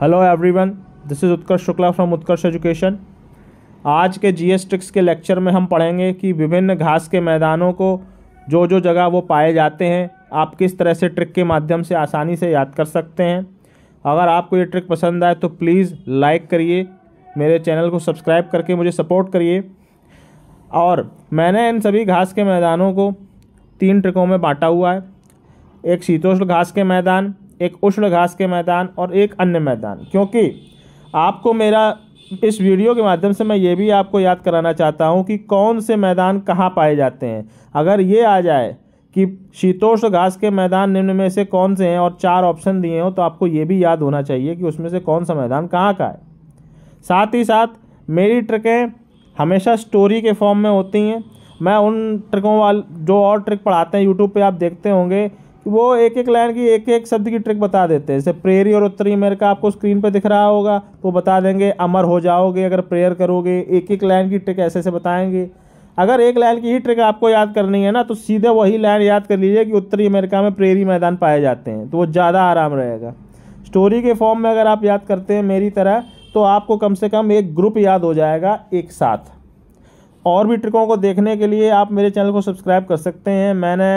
Hello everyone this is Utkarsh Shukla from Utkarsh education आज के G S tricks के लेक्चर में हम पढ़ेंगे कि विभिन्न घास के मैदानों को जो जो जगह वो पाए जाते हैं आप किस तरह से ट्रिक के माध्यम से आसानी से याद कर सकते हैं अगर आपको ये ट्रिक पसंद आए तो प्लीज़ लाइक करिए मेरे चैनल को सब्सक्राइब करके मुझे सपोर्ट करिए और मैंने इन सभी घास के मैदानों को तीन ट्रिकों में बांटा हुआ है एक शीतोष्ण घास के मैदान एक उष्ण घास के मैदान और एक अन्य मैदान क्योंकि आपको मेरा इस वीडियो के माध्यम से मैं ये भी आपको याद कराना चाहता हूँ कि कौन से मैदान कहाँ पाए जाते हैं अगर ये आ जाए कि शीतोष्ण घास के मैदान निम्न में से कौन से हैं और चार ऑप्शन दिए हों तो आपको ये भी याद होना चाहिए कि उसमें से कौन सा मैदान कहाँ का है साथ ही साथ मेरी ट्रिकें हमेशा स्टोरी के फॉर्म में होती हैं मैं उन ट्रिकों वाल जो और ट्रिक पढ़ाते हैं यूट्यूब पे आप देखते होंगे वो एक एक लाइन की एक एक शब्द की ट्रिक बता देते हैं जैसे प्रेरी और उत्तरी अमेरिका आपको स्क्रीन पर दिख रहा होगा तो बता देंगे अमर हो जाओगे अगर प्रेयर करोगे एक एक लाइन की ट्रिक ऐसे ऐसे बताएंगे अगर एक लाइन की ही ट्रिक आपको याद करनी है ना तो सीधे वही लाइन याद कर लीजिए कि उत्तरी अमेरिका में प्रेरी मैदान पाए जाते हैं तो वो ज़्यादा आराम रहेगा स्टोरी के फॉर्म में अगर आप याद करते हैं मेरी तरह तो आपको कम से कम एक ग्रुप याद हो जाएगा एक साथ और भी ट्रिकों को देखने के लिए आप मेरे चैनल को सब्सक्राइब कर सकते हैं मैंने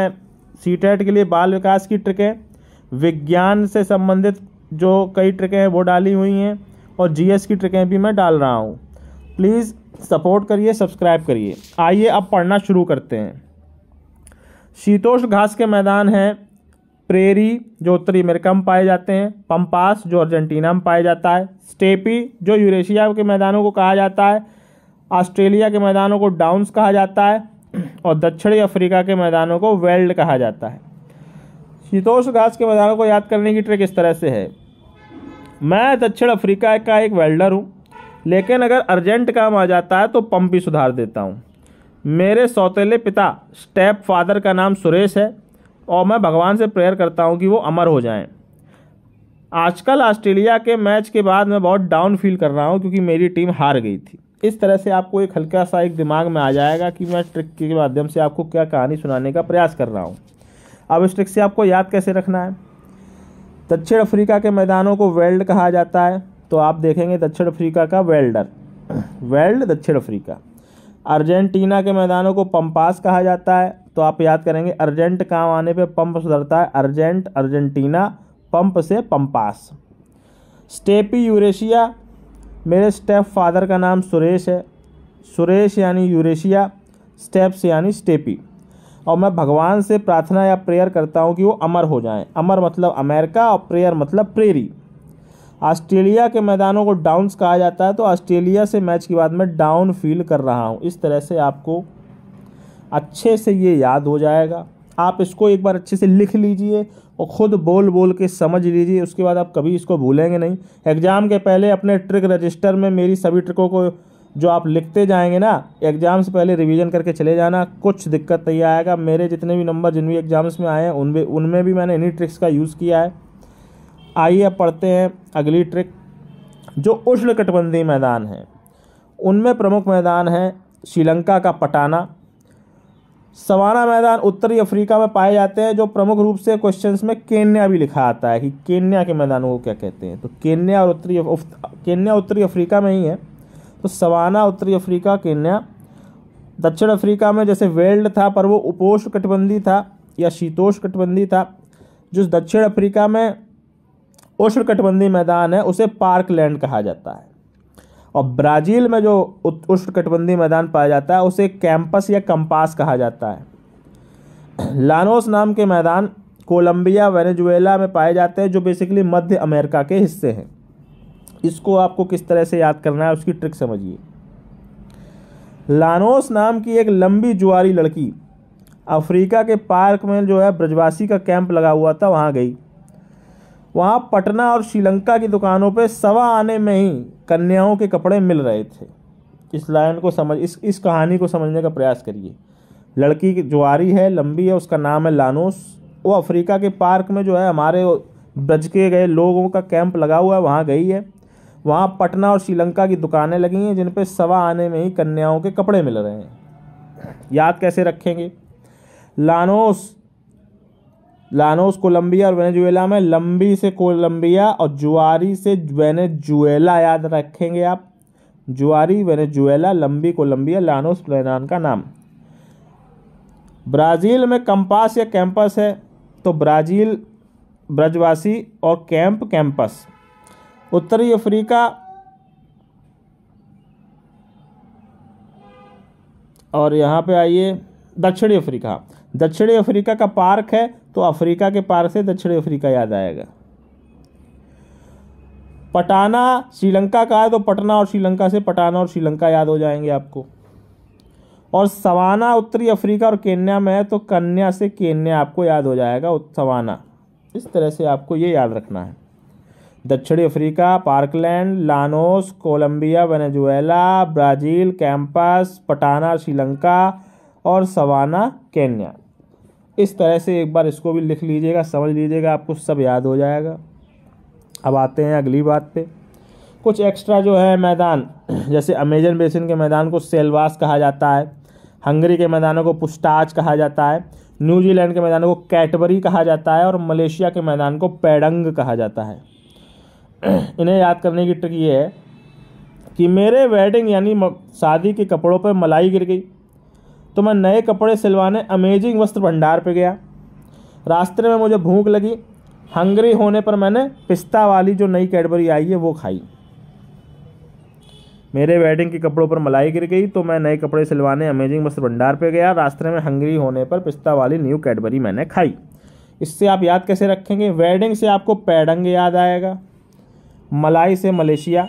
सी टेट e के लिए बाल विकास की ट्रिकें विज्ञान से संबंधित जो कई ट्रिकें हैं वो डाली हुई हैं और जीएस की ट्रिकें भी मैं डाल रहा हूँ प्लीज़ सपोर्ट करिए सब्सक्राइब करिए आइए अब पढ़ना शुरू करते हैं शीतोष घास के मैदान हैं प्रेरी जो उत्तरी अमेरिका में पाए जाते हैं पम्पास जो अर्जेंटीना में पाया जाता है स्टेपी जो यूरेशिया के मैदानों को कहा जाता है ऑस्ट्रेलिया के मैदानों को डाउन्स कहा जाता है और दक्षिणी अफ्रीका के मैदानों को वेल्ड कहा जाता है शीतोष घास के मैदानों को याद करने की ट्रिक इस तरह से है मैं दक्षिण अफ्रीका का एक वेल्डर हूँ लेकिन अगर अर्जेंट काम आ जाता है तो पंप भी सुधार देता हूँ मेरे सौतेले पिता स्टेप फादर का नाम सुरेश है और मैं भगवान से प्रेयर करता हूँ कि वो अमर हो जाएं। आजकल ऑस्ट्रेलिया के मैच के बाद मैं बहुत डाउन फील कर रहा हूँ क्योंकि मेरी टीम हार गई थी इस तरह से आपको एक हल्का सा एक दिमाग में आ जाएगा कि मैं ट्रिक के माध्यम से आपको क्या कहानी सुनाने का प्रयास कर रहा हूँ अब इस ट्रिक से आपको याद कैसे रखना है दक्षिण अफ्रीका के मैदानों को वेल्ड कहा जाता है तो आप देखेंगे दक्षिण अफ्रीका का वेल्डर वेल्ड दक्षिण अफ्रीका अर्जेंटीना के मैदानों को पंपास कहा जाता है तो आप याद करेंगे अर्जेंट काम आने पे पंप सुधरता है अर्जेंट अर्जेंटीना पंप से पंपास स्टेपी यूरेशिया मेरे स्टेप फादर का नाम सुरेश है सुरेश यानी यूरेशिया स्टेप्स यानी स्टेपी और मैं भगवान से प्रार्थना या प्रेयर करता हूँ कि वो अमर हो जाएं अमर मतलब अमेरिका और प्रेयर मतलब प्रेरी ऑस्ट्रेलिया के मैदानों को डाउन्स कहा जाता है तो ऑस्ट्रेलिया से मैच के बाद मैं डाउन फील कर रहा हूँ इस तरह से आपको अच्छे से ये याद हो जाएगा आप इसको एक बार अच्छे से लिख लीजिए और ख़ुद बोल बोल के समझ लीजिए उसके बाद आप कभी इसको भूलेंगे नहीं एग्ज़ाम के पहले अपने ट्रिक रजिस्टर में मेरी सभी ट्रिकों को जो आप लिखते जाएंगे ना एग्ज़ाम से पहले रिवीजन करके चले जाना कुछ दिक्कत नहीं आएगा मेरे जितने भी नंबर जिन भी एग्ज़ाम्स में आए हैं उन भी उनमें भी मैंने इन्हीं ट्रिक्स का यूज़ किया है आइए अब पढ़ते हैं अगली ट्रिक जो उष्ण कटबंधी मैदान है उनमें प्रमुख मैदान है श्रीलंका का पटाना सवाना मैदान उत्तरी अफ्रीका में पाए जाते हैं जो प्रमुख रूप से क्वेश्चन में केन्या भी लिखा आता है कि केन्या के मैदानों को क्या कहते हैं तो केन्या और उत्तरी केन्या उत्तरी अफ्रीका में ही है तो सवाना उत्तरी अफ्रीका केन्या दक्षिण अफ्रीका में जैसे वेल्ड था पर वो उपोष्ण कटबंधी था या शीतोष्ण कटबंधी था जो दक्षिण अफ्रीका में उष्ण कटबंधी मैदान है उसे पार्कलैंड कहा जाता है और ब्राज़ील में जो उष्णकटिबंधीय मैदान पाया जाता है उसे कैंपस या कंपास कहा जाता है लानोस नाम के मैदान कोलंबिया वेनेजुएला में पाए जाते हैं जो बेसिकली मध्य अमेरिका के हिस्से हैं इसको आपको किस तरह से याद करना है उसकी ट्रिक समझिए लानोस नाम की एक लंबी जुआरी लड़की अफ्रीका के पार्क में जो है ब्रजवासी का कैंप लगा हुआ था वहाँ गई वहाँ पटना और श्रीलंका की दुकानों पर सवा आने में ही कन्याओं के कपड़े मिल रहे थे इस लाइन को समझ इस इस कहानी को समझने का प्रयास करिए लड़की जुआरी है लंबी है उसका नाम है लानोस वो अफ्रीका के पार्क में जो है हमारे ब्रज के गए लोगों का कैंप लगा हुआ है वहाँ गई है वहाँ पटना और श्रीलंका की दुकानें लगी हैं जिन पर सवा आने में ही कन्याओं के कपड़े मिल रहे हैं याद कैसे रखेंगे लानोस लानोस कोलंबिया और वेनेजुएला में लंबी से कोलंबिया और जुआरी से वेनेजुएला याद रखेंगे आप जुआरी वेनेजुएला लंबी कोलंबिया लानोस प्लेनान का नाम ब्राज़ील में कंपास या कैंपस है तो ब्राज़ील ब्रजवासी और कैंप कैंपस उत्तरी अफ्रीका और यहाँ पे आइए दक्षिणी अफ्रीका दक्षिणी अफ्रीका का पार्क है तो अफ्रीका के पार्क से दक्षिणी अफ्रीका याद आएगा पटाना श्रीलंका का है तो पटना और श्रीलंका से पटाना और श्रीलंका याद हो जाएंगे आपको और सवाना उत्तरी अफ्रीका और केन्या में है तो कन्या से केन्या आपको याद हो जाएगा सवाना इस तरह से आपको ये याद रखना है दक्षिणी Africa parkland llanos Colombia Venezuela Brazil campos patana Sri Lanka और सवाना केन्या इस तरह से एक बार इसको भी लिख लीजिएगा समझ लीजिएगा आपको सब याद हो जाएगा अब आते हैं अगली बात पे कुछ एक्स्ट्रा जो है मैदान जैसे अमेजन बेसिन के मैदान को सेलवास कहा जाता है हंगरी के मैदानों को पुस्टाच कहा जाता है न्यूजीलैंड के मैदानों को कैटबरी कहा जाता है और मलेशिया के मैदान को पैडंग कहा जाता है इन्हें याद करने की ट्रिक ये है कि मेरे वेडिंग यानी शादी के कपड़ों पर मलाई गिर गई तो मैं नए कपड़े सिलवाने अमेजिंग वस्त्र भंडार पर गया रास्ते में मुझे भूख लगी हंगरी होने पर मैंने पिस्ता वाली जो नई कैडबरी आई है वो खाई मेरे वेडिंग के कपड़ों पर मलाई गिर गई तो मैं नए कपड़े सिलवाने अमेजिंग वस्त्र भंडार पे गया रास्ते में हंगरी होने पर पिस्ता वाली न्यू कैडबरी मैंने खाई इससे आप याद कैसे रखेंगे वेडिंग से आपको पैडंग याद आएगा मलाई से मलेशिया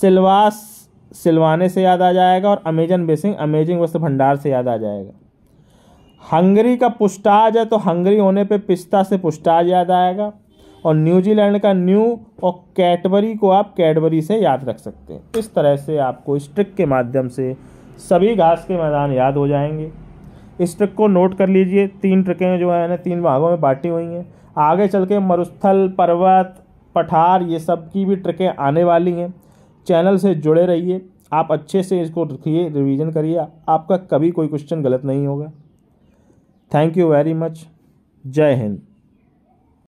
सिलवास सिलवाने से याद आ जाएगा और अमेजन बेसिंग अमेजिंग वस्त्र भंडार से याद आ जाएगा हंगरी का पुस्टाज है तो हंगरी होने पे पिस्ता से पुस्टाज याद आएगा और न्यूजीलैंड का न्यू और कैटबरी को आप कैडबरी से याद रख सकते हैं इस तरह से आपको इस ट्रिक के माध्यम से सभी घास के मैदान याद हो जाएंगे इस ट्रिक को नोट कर लीजिए तीन ट्रिकें जो है ना तीन भागों में बांटी हुई हैं आगे चल के मरुस्थल पर्वत पठार ये सब की भी ट्रिकें आने वाली हैं चैनल से जुड़े रहिए आप अच्छे से इसको रखिए रिवीजन करिए आपका कभी कोई क्वेश्चन गलत नहीं होगा थैंक यू वेरी मच जय हिंद